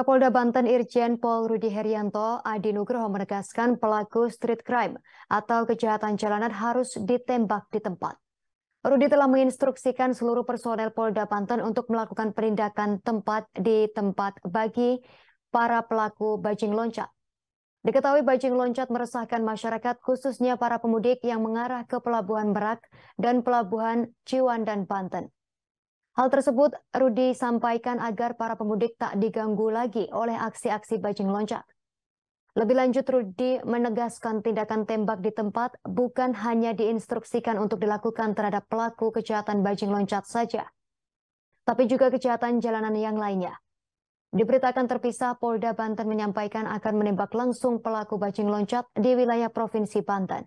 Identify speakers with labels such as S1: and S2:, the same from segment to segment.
S1: Kapolda Banten Irjen Pol Rudi Herianto Adi Nugroho menegaskan pelaku street crime atau kejahatan jalanan harus ditembak di tempat. Rudi telah menginstruksikan seluruh personel Polda Banten untuk melakukan penindakan tempat di tempat bagi para pelaku bajing loncat. Diketahui bajing loncat meresahkan masyarakat khususnya para pemudik yang mengarah ke Pelabuhan Merak dan Pelabuhan Ciwan dan Banten. Hal tersebut Rudi sampaikan agar para pemudik tak diganggu lagi oleh aksi-aksi bajing loncat. Lebih lanjut, Rudi menegaskan tindakan tembak di tempat bukan hanya diinstruksikan untuk dilakukan terhadap pelaku kejahatan bajing loncat saja, tapi juga kejahatan jalanan yang lainnya. Diberitakan terpisah, Polda Banten menyampaikan akan menembak langsung pelaku bajing loncat di wilayah Provinsi Banten.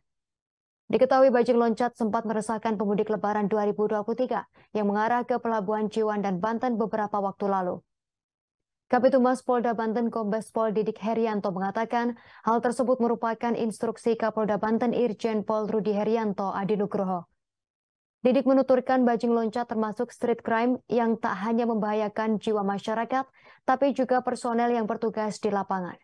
S1: Diketahui bajing loncat sempat meresahkan pemudik lebaran 2023 yang mengarah ke Pelabuhan Ciwan dan Banten beberapa waktu lalu. Kapitumas Polda Banten Kombes Pol Didik Herianto mengatakan hal tersebut merupakan instruksi Kapolda Banten Irjen Pol Rudi Herianto Adinugroho. Didik menuturkan bajing loncat termasuk street crime yang tak hanya membahayakan jiwa masyarakat, tapi juga personel yang bertugas di lapangan.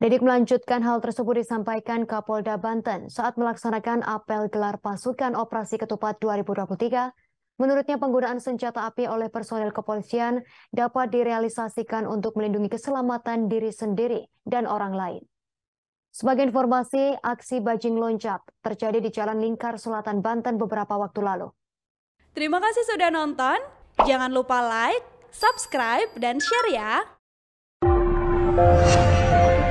S1: Dedik melanjutkan hal tersebut disampaikan Kapolda Banten saat melaksanakan apel gelar pasukan operasi ketupat 2023. Menurutnya penggunaan senjata api oleh personel kepolisian dapat direalisasikan untuk melindungi keselamatan diri sendiri dan orang lain. Sebagai informasi, aksi bajing loncat terjadi di Jalan Lingkar Selatan Banten beberapa waktu lalu.
S2: Terima kasih sudah nonton. Jangan lupa like, subscribe, dan share ya.